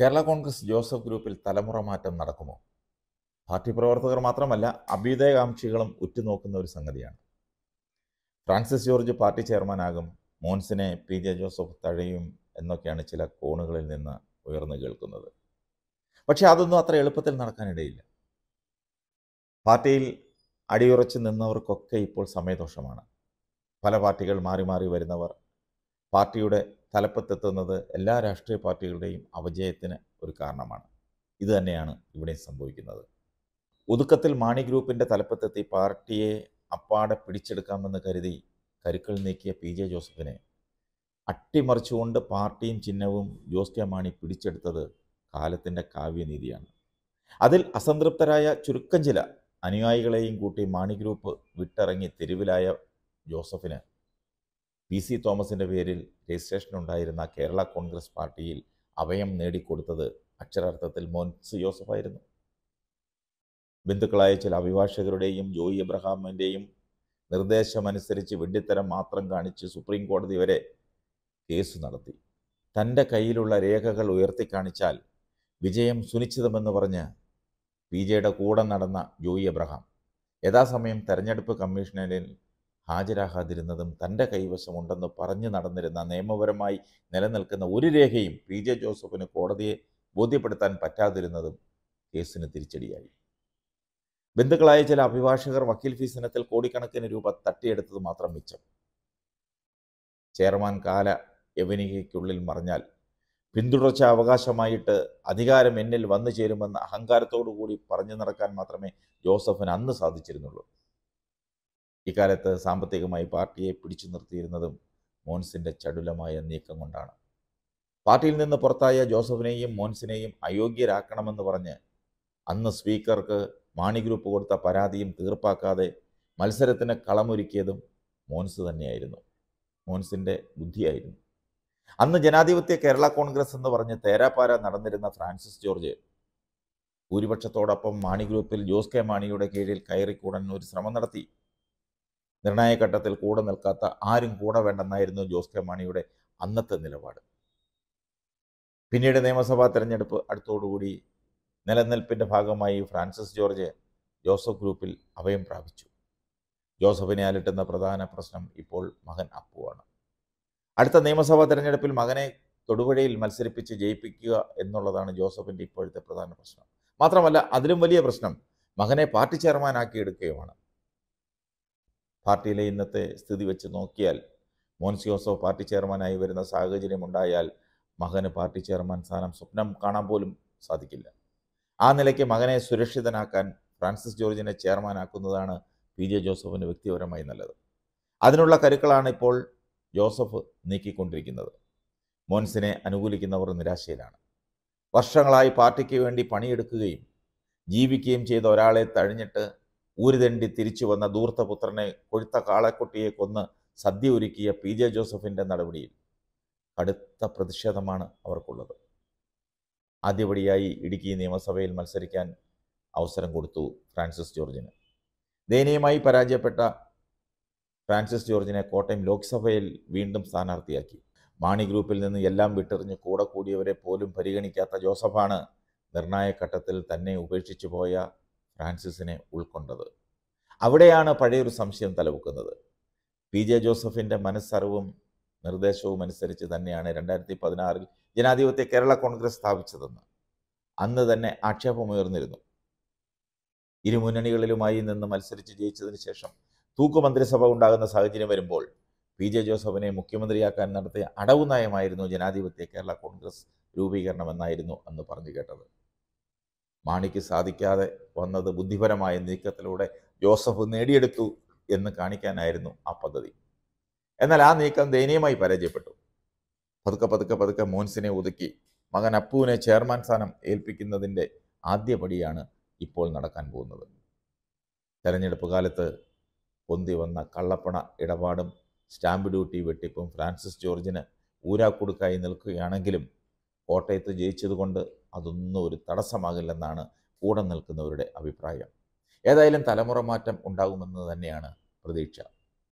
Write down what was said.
Kerala Congress Joseph ഗ്രൂപ്പിൽ തലമുറ മാറ്റം നടക്കുമോ പാർട്ടി പ്രവർത്തകർ മാത്രമല്ല അഭ്യുദയകാംക്ഷികളും ഉറ്റുനോക്കുന്ന ഒരു സംഗതിയാണ് ഫ്രാൻസിസ് ജോർജ് പാർട്ടി ചെയർമാനാകും മോൻസിനെ പി ജെ ജോസഫ് തഴയും എന്നൊക്കെയാണ് ചില കോണുകളിൽ നിന്ന് ഉയർന്നു കേൾക്കുന്നത് പക്ഷേ അതൊന്നും അത്ര എളുപ്പത്തിൽ നടക്കാനിടയില്ല പാർട്ടിയിൽ അടിയുറച്ച് നിന്നവർക്കൊക്കെ ഇപ്പോൾ സമയദോഷമാണ് പല പാർട്ടികൾ മാറി മാറി വരുന്നവർ പാർട്ടിയുടെ തലപ്പത്തെത്തുന്നത് എല്ലാ രാഷ്ട്രീയ പാർട്ടികളുടെയും അവജയത്തിന് ഒരു കാരണമാണ് ഇത് തന്നെയാണ് ഇവിടെ സംഭവിക്കുന്നത് ഒതുക്കത്തിൽ മാണി ഗ്രൂപ്പിൻ്റെ തലപ്പത്തെത്തി പാർട്ടിയെ അപ്പാടെ പിടിച്ചെടുക്കാമെന്ന് കരുതി കരുക്കൾ നീക്കിയ പി ജെ ജോസഫിനെ അട്ടിമറിച്ചുകൊണ്ട് പാർട്ടിയും ചിഹ്നവും ജോസ് കെ മാണി പിടിച്ചെടുത്തത് കാലത്തിൻ്റെ കാവ്യനീതിയാണ് അതിൽ അസംതൃപ്തരായ ചുരുക്കം ചില അനുയായികളെയും കൂട്ടി മാണി ഗ്രൂപ്പ് വിട്ടിറങ്ങി തെരുവിലായ ജോസഫിന് പി സി തോമസിൻ്റെ പേരിൽ രജിസ്ട്രേഷൻ ഉണ്ടായിരുന്ന കേരള കോൺഗ്രസ് പാർട്ടിയിൽ അഭയം നേടിക്കൊടുത്തത് അക്ഷരാർത്ഥത്തിൽ മോൻസ് ജോസഫായിരുന്നു ബന്ധുക്കളായ ചില അഭിഭാഷകരുടെയും ജോയി എബ്രഹാമിൻ്റെയും നിർദ്ദേശമനുസരിച്ച് വെണ്ടിത്തരം മാത്രം കാണിച്ച് സുപ്രീം കോടതി വരെ കേസ് നടത്തി തൻ്റെ കയ്യിലുള്ള രേഖകൾ ഉയർത്തി കാണിച്ചാൽ വിജയം സുനിശ്ചിതമെന്ന് പറഞ്ഞ് പി ജെയുടെ കൂടെ നടന്ന ജോയി എബ്രഹാം യഥാസമയം തെരഞ്ഞെടുപ്പ് കമ്മീഷനിൽ ഹാജരാകാതിരുന്നതും തൻ്റെ കൈവശമുണ്ടെന്ന് പറഞ്ഞു നടന്നിരുന്ന നിയമപരമായി നിലനിൽക്കുന്ന ഒരു രേഖയും പി ജെ ജോസഫിന് കോടതിയെ ബോധ്യപ്പെടുത്താൻ പറ്റാതിരുന്നതും കേസിന് തിരിച്ചടിയായി ബന്ധുക്കളായ ചില അഭിഭാഷകർ വക്കീൽ ഫീസ് ഇനത്തിൽ കോടിക്കണക്കിന് രൂപ തട്ടിയെടുത്തത് മാത്രം മിച്ചം ചെയർമാൻ കാല യവനികയ്ക്കുള്ളിൽ മറിഞ്ഞാൽ പിന്തുടർച്ച അവകാശമായിട്ട് അധികാരം എന്നിൽ വന്നു ചേരുമെന്ന് അഹങ്കാരത്തോടു കൂടി പറഞ്ഞു നടക്കാൻ മാത്രമേ ജോസഫിന് അന്ന് സാധിച്ചിരുന്നുള്ളൂ ഇക്കാലത്ത് സാമ്പത്തികമായി പാർട്ടിയെ പിടിച്ചു നിർത്തിയിരുന്നതും മോൻസിൻ്റെ ചടുലമായ നീക്കം കൊണ്ടാണ് പാർട്ടിയിൽ നിന്ന് പുറത്തായ ജോസഫിനെയും മോൻസിനെയും അയോഗ്യരാക്കണമെന്ന് പറഞ്ഞ് അന്ന് സ്പീക്കർക്ക് മാണി ഗ്രൂപ്പ് കൊടുത്ത പരാതിയും തീർപ്പാക്കാതെ മത്സരത്തിന് കളമൊരുക്കിയതും മോൻസ് തന്നെയായിരുന്നു മോൻസിൻ്റെ ബുദ്ധിയായിരുന്നു അന്ന് ജനാധിപത്യ കേരള കോൺഗ്രസ് എന്ന് പറഞ്ഞ് തേരാപ്പാര നടന്നിരുന്ന ഫ്രാൻസിസ് ജോർജ് ഭൂരിപക്ഷത്തോടൊപ്പം മാണി ഗ്രൂപ്പിൽ ജോസ് കെ മാണിയുടെ കീഴിൽ കയറിക്കൂടാൻ ഒരു ശ്രമം നടത്തി നിർണായക ഘട്ടത്തിൽ കൂടെ നിൽക്കാത്ത ആരും കൂടെ വേണ്ടെന്നായിരുന്നു ജോസ് കെ മാണിയുടെ അന്നത്തെ നിലപാട് പിന്നീട് നിയമസഭാ തെരഞ്ഞെടുപ്പ് അടുത്തോടുകൂടി നിലനിൽപ്പിൻ്റെ ഭാഗമായി ഫ്രാൻസിസ് ജോർജ് ജോസഫ് ഗ്രൂപ്പിൽ അഭയം പ്രാപിച്ചു ജോസഫിനെ അലട്ടുന്ന പ്രധാന പ്രശ്നം ഇപ്പോൾ മകൻ അപ്പുവാണ് അടുത്ത നിയമസഭാ തെരഞ്ഞെടുപ്പിൽ മകനെ തൊടുപുഴയിൽ മത്സരിപ്പിച്ച് ജയിപ്പിക്കുക എന്നുള്ളതാണ് ജോസഫിൻ്റെ ഇപ്പോഴത്തെ പ്രധാന പ്രശ്നം മാത്രമല്ല അതിലും വലിയ പ്രശ്നം മകനെ പാർട്ടി ചെയർമാനാക്കി എടുക്കുകയുമാണ് പാർട്ടിയിലെ ഇന്നത്തെ സ്ഥിതി വെച്ച് നോക്കിയാൽ മോൻസ് ജോസഫ് പാർട്ടി ചെയർമാനായി വരുന്ന സാഹചര്യം ഉണ്ടായാൽ മകന് പാർട്ടി ചെയർമാൻ സ്ഥാനം സ്വപ്നം കാണാൻ പോലും സാധിക്കില്ല ആ നിലയ്ക്ക് മകനെ സുരക്ഷിതനാക്കാൻ ഫ്രാൻസിസ് ജോർജിനെ ചെയർമാനാക്കുന്നതാണ് പി ജെ ജോസഫിന് വ്യക്തിപരമായി നല്ലത് അതിനുള്ള കരുക്കളാണ് ഇപ്പോൾ ജോസഫ് നീക്കിക്കൊണ്ടിരിക്കുന്നത് മോൻസിനെ അനുകൂലിക്കുന്നവർ നിരാശയിലാണ് വർഷങ്ങളായി പാർട്ടിക്ക് വേണ്ടി പണിയെടുക്കുകയും ജീവിക്കുകയും ചെയ്ത ഒരാളെ തഴിഞ്ഞിട്ട് ഊരുതണ്ടി തിരിച്ചു വന്ന ദൂർത്തപുത്രനെ കൊഴുത്ത കാളക്കുട്ടിയെ കൊന്ന് സദ്യ ഒരുക്കിയ പി ജെ ജോസഫിൻ്റെ നടപടിയിൽ കടുത്ത പ്രതിഷേധമാണ് അവർക്കുള്ളത് ആദ്യപടിയായി ഇടുക്കി നിയമസഭയിൽ മത്സരിക്കാൻ അവസരം കൊടുത്തു ഫ്രാൻസിസ് ജോർജിന് ദയനീയമായി പരാജയപ്പെട്ട ഫ്രാൻസിസ് ജോർജിനെ കോട്ടയം ലോക്സഭയിൽ വീണ്ടും സ്ഥാനാർത്ഥിയാക്കി മാണി ഗ്രൂപ്പിൽ നിന്ന് എല്ലാം വിട്ടെറിഞ്ഞ് കൂടെ കൂടിയവരെ പോലും പരിഗണിക്കാത്ത ജോസഫാണ് ഘട്ടത്തിൽ തന്നെ ഉപേക്ഷിച്ചു പോയ ഫ്രാൻസിസിനെ ഉൾക്കൊണ്ടത് അവിടെയാണ് പഴയൊരു സംശയം തലവെക്കുന്നത് പി ജെ ജോസഫിൻ്റെ മനസ്സറിവും നിർദ്ദേശവും അനുസരിച്ച് തന്നെയാണ് രണ്ടായിരത്തി പതിനാറിൽ ജനാധിപത്യ കേരള കോൺഗ്രസ് സ്ഥാപിച്ചതെന്ന് അന്ന് തന്നെ ആക്ഷേപമുയർന്നിരുന്നു ഇരുമുന്നണികളിലുമായി നിന്ന് മത്സരിച്ച് ജയിച്ചതിന് ശേഷം തൂക്കു മന്ത്രിസഭ ഉണ്ടാകുന്ന സാഹചര്യം വരുമ്പോൾ പി ജെ ജോസഫിനെ മുഖ്യമന്ത്രിയാക്കാൻ നടത്തിയ അടവ് നയമായിരുന്നു ജനാധിപത്യ കേരള കോൺഗ്രസ് രൂപീകരണമെന്നായിരുന്നു അന്ന് പറഞ്ഞു കേട്ടത് മാണിക്ക് സാധിക്കാതെ വന്നത് ബുദ്ധിപരമായ നീക്കത്തിലൂടെ ജോസഫ് നേടിയെടുത്തു എന്ന് കാണിക്കാനായിരുന്നു ആ പദ്ധതി എന്നാൽ ആ നീക്കം ദയനീയമായി പരാജയപ്പെട്ടു പതുക്കെ പതുക്കെ പതുക്കെ മോൻസിനെ ഒതുക്കി മകൻ അപ്പുവിനെ ചെയർമാൻ സ്ഥാനം ഏൽപ്പിക്കുന്നതിൻ്റെ ആദ്യപടിയാണ് ഇപ്പോൾ നടക്കാൻ പോകുന്നത് തെരഞ്ഞെടുപ്പ് കാലത്ത് പൊന്തി വന്ന കള്ളപ്പണ ഇടപാടും സ്റ്റാമ്പ് ഡ്യൂട്ടി വെട്ടിപ്പും ഫ്രാൻസിസ് ജോർജിന് ഊരാക്കുടുക്കായി നിൽക്കുകയാണെങ്കിലും കോട്ടയത്ത് ജയിച്ചതുകൊണ്ട് അതൊന്നും ഒരു തടസ്സമാകില്ലെന്നാണ് കൂടെ നിൽക്കുന്നവരുടെ അഭിപ്രായം ഏതായാലും തലമുറ മാറ്റം ഉണ്ടാകുമെന്ന് തന്നെയാണ് പ്രതീക്ഷ